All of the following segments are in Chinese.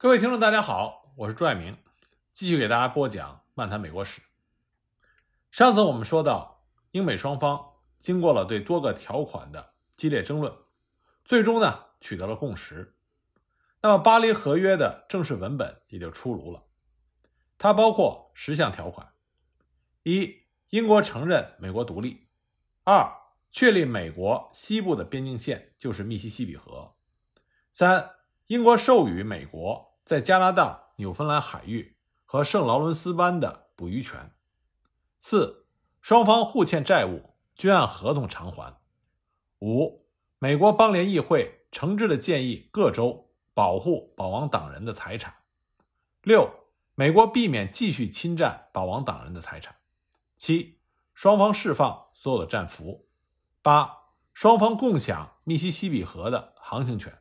各位听众，大家好，我是朱爱明，继续给大家播讲《漫谈美国史》。上次我们说到，英美双方经过了对多个条款的激烈争论，最终呢取得了共识。那么，巴黎合约的正式文本也就出炉了。它包括十项条款：一、英国承认美国独立；二、确立美国西部的边境线就是密西西比河；三、英国授予美国。在加拿大纽芬兰海域和圣劳伦斯湾的捕鱼权。四、双方互欠债务，均按合同偿还。五、美国邦联议会诚挚地建议各州保护保王党人的财产。六、美国避免继续侵占保王党人的财产。七、双方释放所有的战俘。八、双方共享密西西比河的航行权。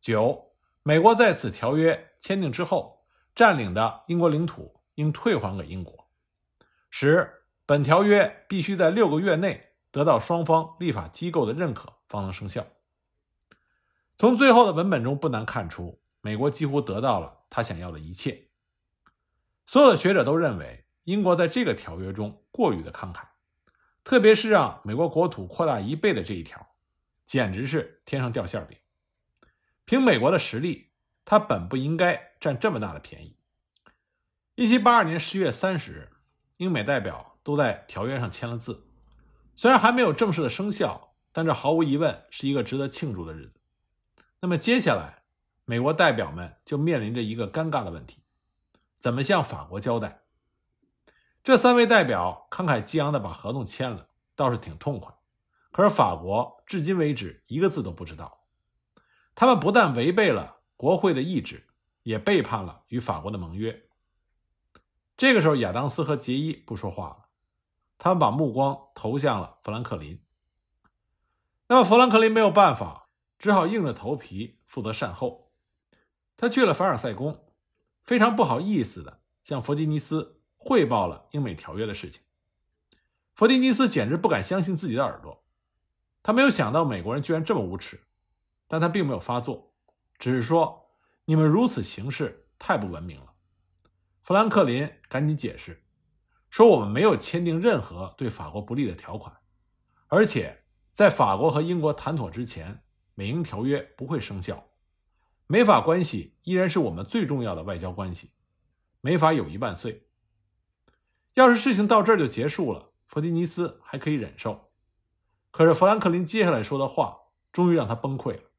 九。美国在此条约签订之后占领的英国领土应退还给英国。十，本条约必须在六个月内得到双方立法机构的认可，方能生效。从最后的文本中不难看出，美国几乎得到了他想要的一切。所有的学者都认为，英国在这个条约中过于的慷慨，特别是让美国国土扩大一倍的这一条，简直是天上掉馅饼。凭美国的实力，他本不应该占这么大的便宜。一七八二年十月三十日，英美代表都在条约上签了字，虽然还没有正式的生效，但这毫无疑问是一个值得庆祝的日子。那么接下来，美国代表们就面临着一个尴尬的问题：怎么向法国交代？这三位代表慷慨激昂的把合同签了，倒是挺痛快，可是法国至今为止一个字都不知道。他们不但违背了国会的意志，也背叛了与法国的盟约。这个时候，亚当斯和杰伊不说话了，他们把目光投向了富兰克林。那么，富兰克林没有办法，只好硬着头皮负责善后。他去了凡尔赛宫，非常不好意思的向弗吉尼斯汇报了英美条约的事情。弗吉尼斯简直不敢相信自己的耳朵，他没有想到美国人居然这么无耻。但他并没有发作，只是说：“你们如此行事太不文明了。”富兰克林赶紧解释说：“我们没有签订任何对法国不利的条款，而且在法国和英国谈妥之前，美英条约不会生效。美法关系依然是我们最重要的外交关系，美法友谊万岁。”要是事情到这儿就结束了，弗吉尼斯还可以忍受。可是富兰克林接下来说的话，终于让他崩溃了。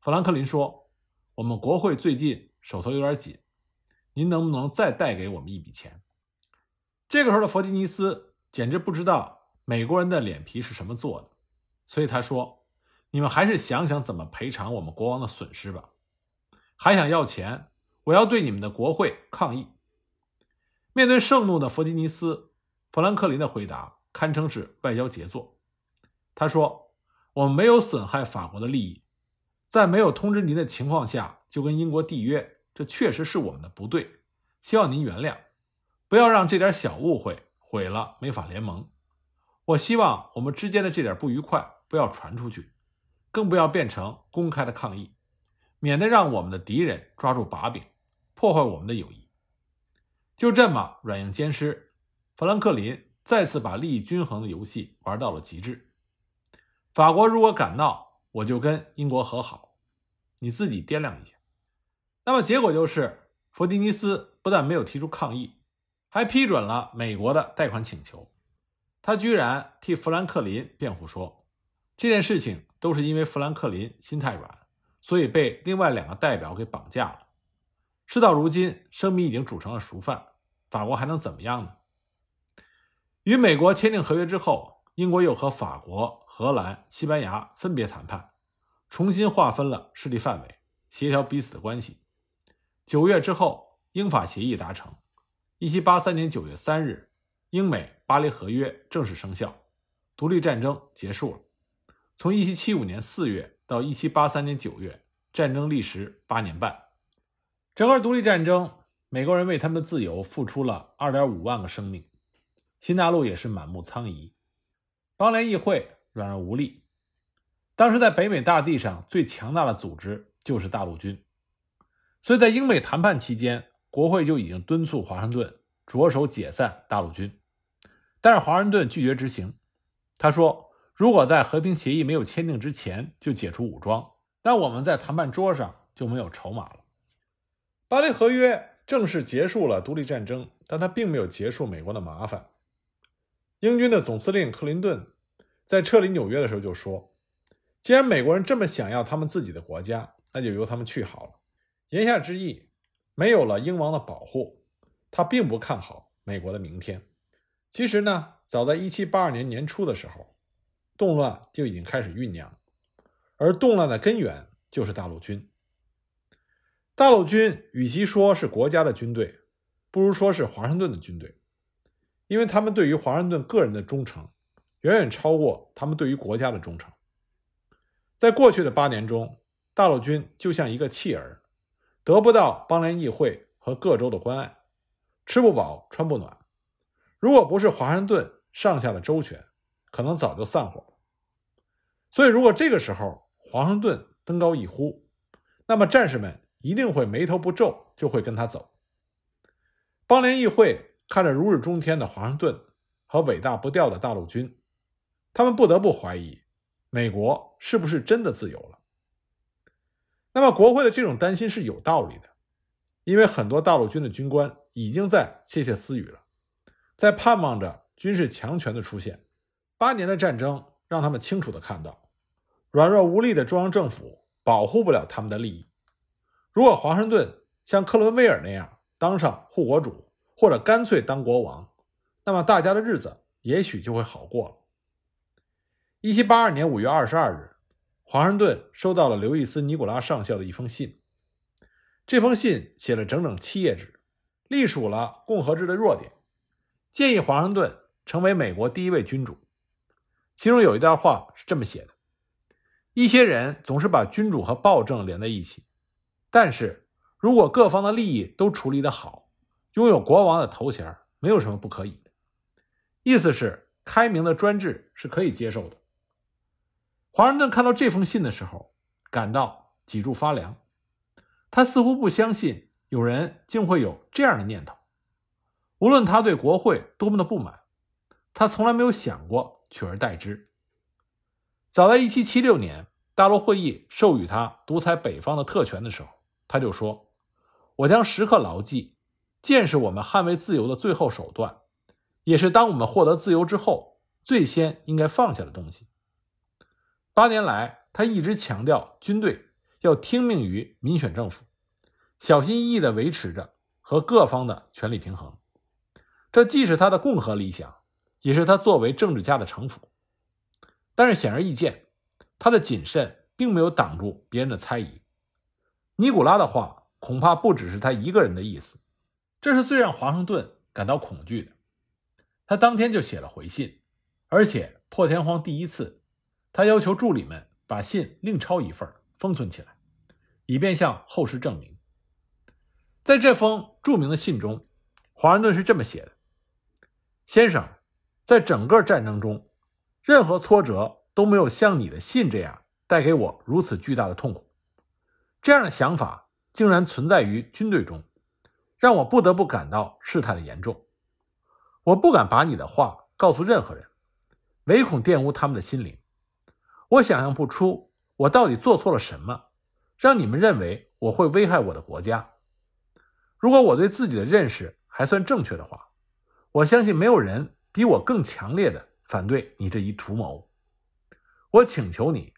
富兰克林说：“我们国会最近手头有点紧，您能不能再贷给我们一笔钱？”这个时候的弗吉尼斯简直不知道美国人的脸皮是什么做的，所以他说：“你们还是想想怎么赔偿我们国王的损失吧。”还想要钱？我要对你们的国会抗议。面对盛怒的弗吉尼斯，富兰克林的回答堪称是外交杰作。他说：“我们没有损害法国的利益。”在没有通知您的情况下就跟英国缔约，这确实是我们的不对，希望您原谅。不要让这点小误会毁了美法联盟。我希望我们之间的这点不愉快不要传出去，更不要变成公开的抗议，免得让我们的敌人抓住把柄，破坏我们的友谊。就这么软硬兼施，富兰克林再次把利益均衡的游戏玩到了极致。法国如果敢闹，我就跟英国和好，你自己掂量一下。那么结果就是，弗迪尼斯不但没有提出抗议，还批准了美国的贷款请求。他居然替富兰克林辩护说，这件事情都是因为富兰克林心太软，所以被另外两个代表给绑架了。事到如今，生米已经煮成了熟饭，法国还能怎么样呢？与美国签订合约之后。英国又和法国、荷兰、西班牙分别谈判，重新划分了势力范围，协调彼此的关系。九月之后，英法协议达成。1783年9月3日，英美巴黎合约正式生效，独立战争结束了。从1775年4月到1783年9月，战争历时八年半。整个独立战争，美国人为他们的自由付出了2.5万个生命，新大陆也是满目疮痍。邦联议会软而无力，当时在北美大地上最强大的组织就是大陆军，所以在英美谈判期间，国会就已经敦促华盛顿着手解散大陆军，但是华盛顿拒绝执行。他说：“如果在和平协议没有签订之前就解除武装，那我们在谈判桌上就没有筹码了。”巴黎合约正式结束了独立战争，但它并没有结束美国的麻烦。英军的总司令克林顿，在撤离纽约的时候就说：“既然美国人这么想要他们自己的国家，那就由他们去好了。”言下之意，没有了英王的保护，他并不看好美国的明天。其实呢，早在1782年年初的时候，动乱就已经开始酝酿，而动乱的根源就是大陆军。大陆军与其说是国家的军队，不如说是华盛顿的军队。因为他们对于华盛顿个人的忠诚，远远超过他们对于国家的忠诚。在过去的八年中，大陆军就像一个弃儿，得不到邦联议会和各州的关爱，吃不饱穿不暖。如果不是华盛顿上下的周全，可能早就散伙了。所以，如果这个时候华盛顿登高一呼，那么战士们一定会眉头不皱，就会跟他走。邦联议会。看着如日中天的华盛顿和伟大不掉的大陆军，他们不得不怀疑美国是不是真的自由了。那么，国会的这种担心是有道理的，因为很多大陆军的军官已经在窃窃私语了，在盼望着军事强权的出现。八年的战争让他们清楚地看到，软弱无力的中央政府保护不了他们的利益。如果华盛顿像克伦威尔那样当上护国主，或者干脆当国王，那么大家的日子也许就会好过了。一七八二年五月二十二日，华盛顿收到了刘易斯·尼古拉上校的一封信，这封信写了整整七页纸，隶属了共和制的弱点，建议华盛顿成为美国第一位君主。其中有一段话是这么写的：“一些人总是把君主和暴政连在一起，但是如果各方的利益都处理得好。”拥有国王的头衔没有什么不可以，意思是开明的专制是可以接受的。华盛顿看到这封信的时候，感到脊柱发凉，他似乎不相信有人竟会有这样的念头。无论他对国会多么的不满，他从来没有想过取而代之。早在一七七六年，大陆会议授予他独裁北方的特权的时候，他就说：“我将时刻牢记。”剑是我们捍卫自由的最后手段，也是当我们获得自由之后最先应该放下的东西。八年来，他一直强调军队要听命于民选政府，小心翼翼地维持着和各方的权力平衡。这既是他的共和理想，也是他作为政治家的城府。但是显而易见，他的谨慎并没有挡住别人的猜疑。尼古拉的话恐怕不只是他一个人的意思。这是最让华盛顿感到恐惧的。他当天就写了回信，而且破天荒第一次，他要求助理们把信另抄一份封存起来，以便向后世证明。在这封著名的信中，华盛顿是这么写的：“先生，在整个战争中，任何挫折都没有像你的信这样带给我如此巨大的痛苦。这样的想法竟然存在于军队中。”让我不得不感到事态的严重，我不敢把你的话告诉任何人，唯恐玷污他们的心灵。我想象不出我到底做错了什么，让你们认为我会危害我的国家。如果我对自己的认识还算正确的话，我相信没有人比我更强烈的反对你这一图谋。我请求你，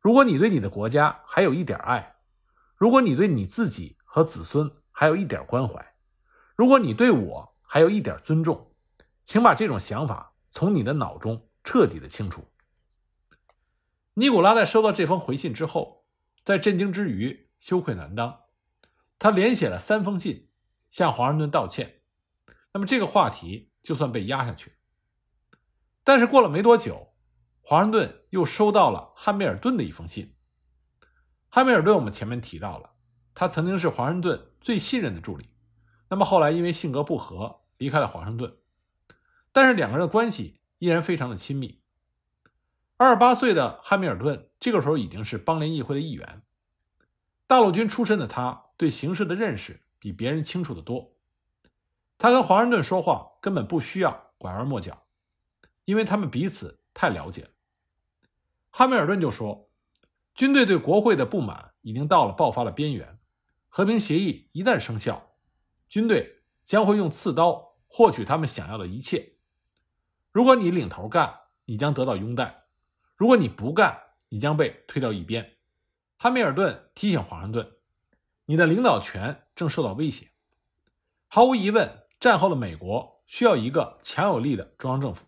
如果你对你的国家还有一点爱，如果你对你自己和子孙，还有一点关怀，如果你对我还有一点尊重，请把这种想法从你的脑中彻底的清除。尼古拉在收到这封回信之后，在震惊之余羞愧难当，他连写了三封信向华盛顿道歉。那么这个话题就算被压下去。但是过了没多久，华盛顿又收到了汉密尔顿的一封信。汉密尔顿，我们前面提到了。他曾经是华盛顿最信任的助理，那么后来因为性格不合离开了华盛顿，但是两个人的关系依然非常的亲密。二十八岁的汉密尔顿这个时候已经是邦联议会的议员，大陆军出身的他对形势的认识比别人清楚得多。他跟华盛顿说话根本不需要拐弯抹角，因为他们彼此太了解。汉密尔顿就说：“军队对国会的不满已经到了爆发的边缘。”和平协议一旦生效，军队将会用刺刀获取他们想要的一切。如果你领头干，你将得到拥戴；如果你不干，你将被推到一边。汉密尔顿提醒华盛顿：“你的领导权正受到威胁。”毫无疑问，战后的美国需要一个强有力的中央政府，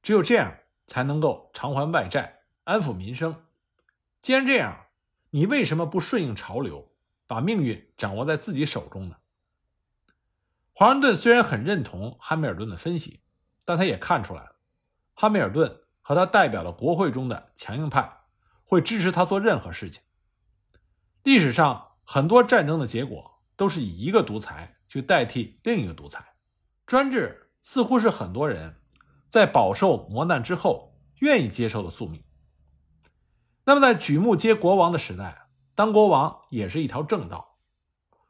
只有这样才能够偿还外债、安抚民生。既然这样，你为什么不顺应潮流？把命运掌握在自己手中呢？华盛顿虽然很认同汉密尔顿的分析，但他也看出来了，汉密尔顿和他代表的国会中的强硬派，会支持他做任何事情。历史上很多战争的结果都是以一个独裁去代替另一个独裁，专制似乎是很多人在饱受磨难之后愿意接受的宿命。那么，在举目皆国王的时代。当国王也是一条正道。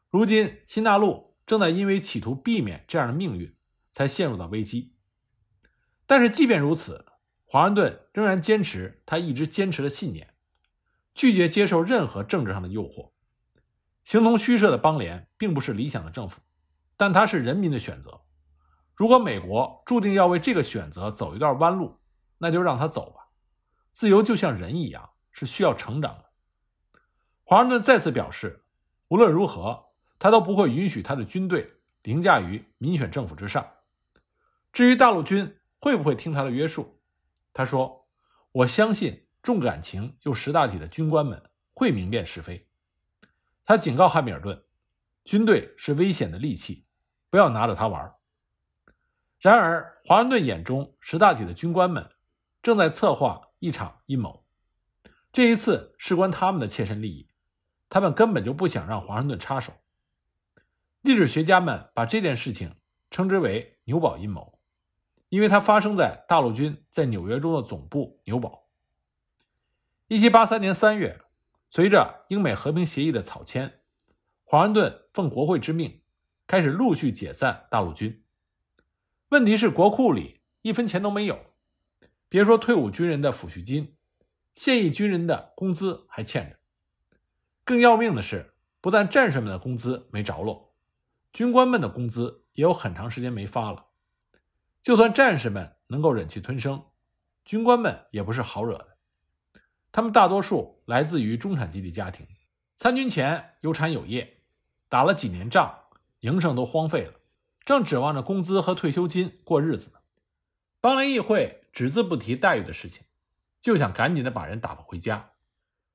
如今新大陆正在因为企图避免这样的命运，才陷入到危机。但是即便如此，华盛顿仍然坚持他一直坚持的信念，拒绝接受任何政治上的诱惑。形同虚设的邦联并不是理想的政府，但它是人民的选择。如果美国注定要为这个选择走一段弯路，那就让他走吧。自由就像人一样，是需要成长的。华盛顿再次表示，无论如何，他都不会允许他的军队凌驾于民选政府之上。至于大陆军会不会听他的约束，他说：“我相信重感情又识大体的军官们会明辨是非。”他警告汉密尔顿：“军队是危险的利器，不要拿着它玩。”然而，华盛顿眼中识大体的军官们正在策划一场阴谋，这一次事关他们的切身利益。他们根本就不想让华盛顿插手。历史学家们把这件事情称之为“牛堡阴谋”，因为它发生在大陆军在纽约州的总部牛堡。1783年3月，随着英美和平协议的草签，华盛顿奉国会之命开始陆续解散大陆军。问题是国库里一分钱都没有，别说退伍军人的抚恤金，现役军人的工资还欠着。更要命的是，不但战士们的工资没着落，军官们的工资也有很长时间没发了。就算战士们能够忍气吞声，军官们也不是好惹的。他们大多数来自于中产阶级家庭，参军前有产有业，打了几年仗，营生都荒废了，正指望着工资和退休金过日子呢。邦联议会只字不提待遇的事情，就想赶紧的把人打发回家。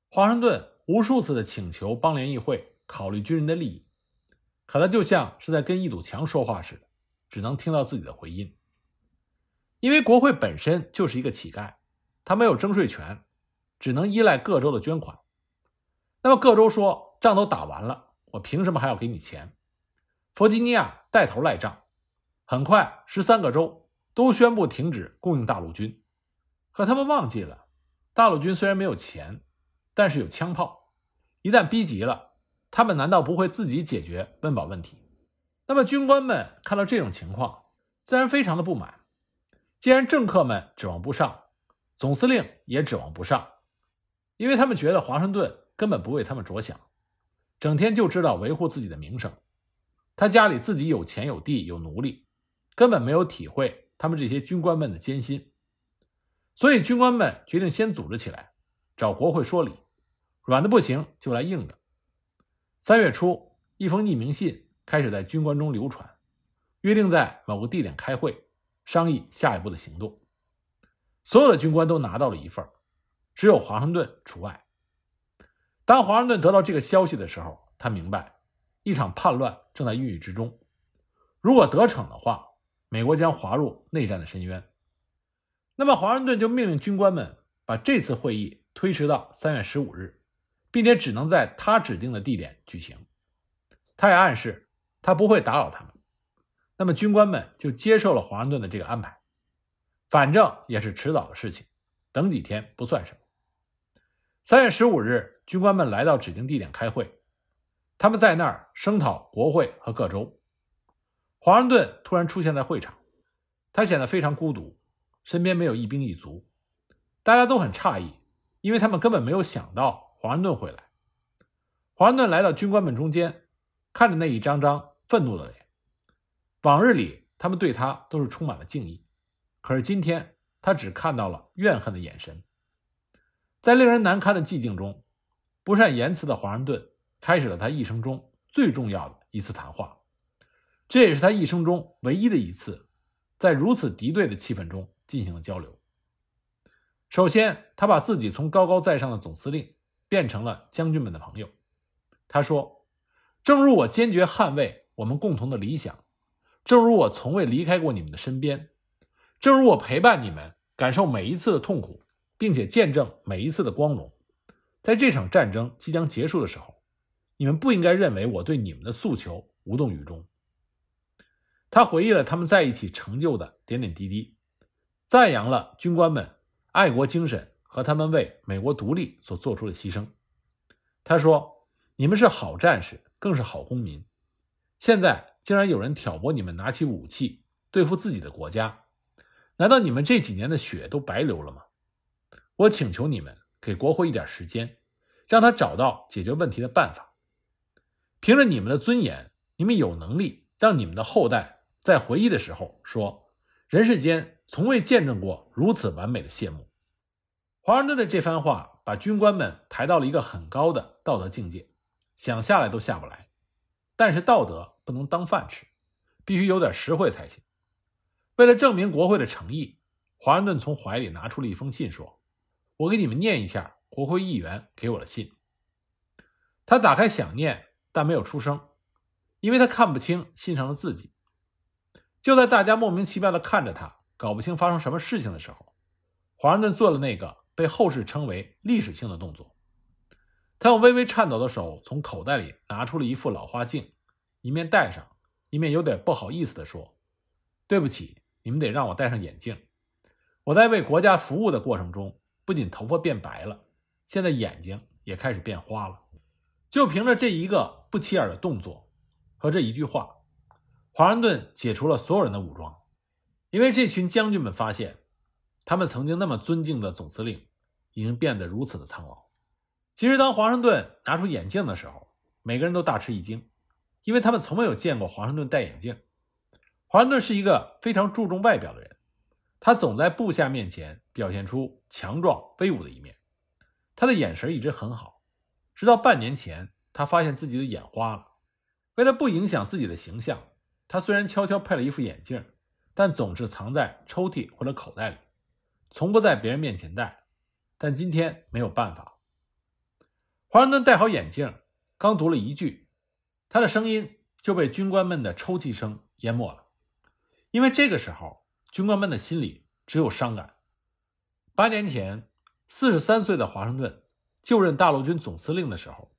华盛顿。无数次的请求邦联议会考虑军人的利益，可他就像是在跟一堵墙说话似的，只能听到自己的回音。因为国会本身就是一个乞丐，他没有征税权，只能依赖各州的捐款。那么各州说：“仗都打完了，我凭什么还要给你钱？”弗吉尼亚带头赖账，很快，十三个州都宣布停止供应大陆军。可他们忘记了，大陆军虽然没有钱，但是有枪炮。一旦逼急了，他们难道不会自己解决温饱问题？那么军官们看到这种情况，自然非常的不满。既然政客们指望不上，总司令也指望不上，因为他们觉得华盛顿根本不为他们着想，整天就知道维护自己的名声。他家里自己有钱有地有奴隶，根本没有体会他们这些军官们的艰辛。所以军官们决定先组织起来，找国会说理。软的不行就来硬的。三月初，一封匿名信开始在军官中流传，约定在某个地点开会，商议下一步的行动。所有的军官都拿到了一份只有华盛顿除外。当华盛顿得到这个消息的时候，他明白一场叛乱正在孕育之中。如果得逞的话，美国将滑入内战的深渊。那么，华盛顿就命令军官们把这次会议推迟到三月十五日。并且只能在他指定的地点举行。他也暗示他不会打扰他们。那么，军官们就接受了华盛顿的这个安排，反正也是迟早的事情，等几天不算什么。三月十五日，军官们来到指定地点开会，他们在那儿声讨国会和各州。华盛顿突然出现在会场，他显得非常孤独，身边没有一兵一卒。大家都很诧异，因为他们根本没有想到。华盛顿回来，华盛顿来到军官们中间，看着那一张张愤怒的脸。往日里，他们对他都是充满了敬意，可是今天，他只看到了怨恨的眼神。在令人难堪的寂静中，不善言辞的华盛顿开始了他一生中最重要的一次谈话。这也是他一生中唯一的一次，在如此敌对的气氛中进行了交流。首先，他把自己从高高在上的总司令。变成了将军们的朋友，他说：“正如我坚决捍卫我们共同的理想，正如我从未离开过你们的身边，正如我陪伴你们感受每一次的痛苦，并且见证每一次的光荣，在这场战争即将结束的时候，你们不应该认为我对你们的诉求无动于衷。”他回忆了他们在一起成就的点点滴滴，赞扬了军官们爱国精神。和他们为美国独立所做出的牺牲，他说：“你们是好战士，更是好公民。现在竟然有人挑拨你们拿起武器对付自己的国家，难道你们这几年的血都白流了吗？”我请求你们给国会一点时间，让他找到解决问题的办法。凭着你们的尊严，你们有能力让你们的后代在回忆的时候说：“人世间从未见证过如此完美的谢幕。”华盛顿的这番话把军官们抬到了一个很高的道德境界，想下来都下不来。但是道德不能当饭吃，必须有点实惠才行。为了证明国会的诚意，华盛顿从怀里拿出了一封信，说：“我给你们念一下，国会议员给我的信。”他打开想念，但没有出声，因为他看不清信上的字迹。就在大家莫名其妙地看着他，搞不清发生什么事情的时候，华盛顿做了那个。被后世称为历史性的动作。他用微微颤抖的手从口袋里拿出了一副老花镜，一面戴上，一面有点不好意思的说：“对不起，你们得让我戴上眼镜。我在为国家服务的过程中，不仅头发变白了，现在眼睛也开始变花了。”就凭着这一个不起眼的动作和这一句话，华盛顿解除了所有人的武装，因为这群将军们发现。他们曾经那么尊敬的总司令，已经变得如此的苍老。其实，当华盛顿拿出眼镜的时候，每个人都大吃一惊，因为他们从没有见过华盛顿戴眼镜。华盛顿是一个非常注重外表的人，他总在部下面前表现出强壮威武的一面。他的眼神一直很好，直到半年前，他发现自己的眼花了。为了不影响自己的形象，他虽然悄悄配了一副眼镜，但总是藏在抽屉或者口袋里。从不在别人面前戴，但今天没有办法。华盛顿戴好眼镜，刚读了一句，他的声音就被军官们的抽泣声淹没了。因为这个时候，军官们的心里只有伤感。八年前，四十三岁的华盛顿就任大陆军总司令的时候，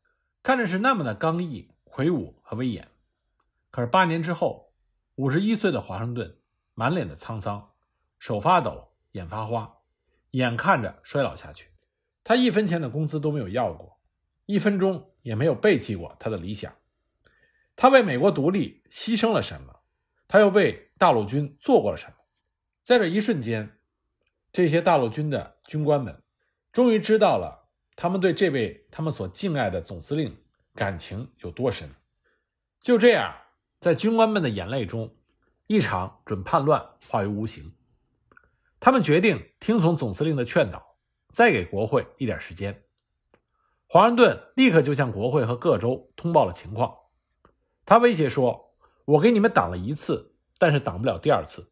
看着是那么的刚毅、魁梧和威严。可是八年之后，五十一岁的华盛顿满脸的沧桑，手发抖。眼发花，眼看着衰老下去。他一分钱的工资都没有要过，一分钟也没有背弃过他的理想。他为美国独立牺牲了什么？他又为大陆军做过了什么？在这一瞬间，这些大陆军的军官们终于知道了他们对这位他们所敬爱的总司令感情有多深。就这样，在军官们的眼泪中，一场准叛乱化为无形。他们决定听从总司令的劝导，再给国会一点时间。华盛顿立刻就向国会和各州通报了情况。他威胁说：“我给你们挡了一次，但是挡不了第二次。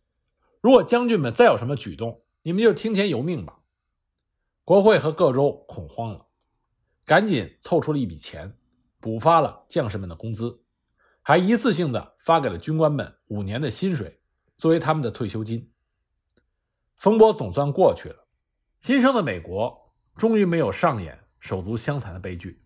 如果将军们再有什么举动，你们就听天由命吧。”国会和各州恐慌了，赶紧凑出了一笔钱，补发了将士们的工资，还一次性的发给了军官们五年的薪水，作为他们的退休金。风波总算过去了，新生的美国终于没有上演手足相残的悲剧。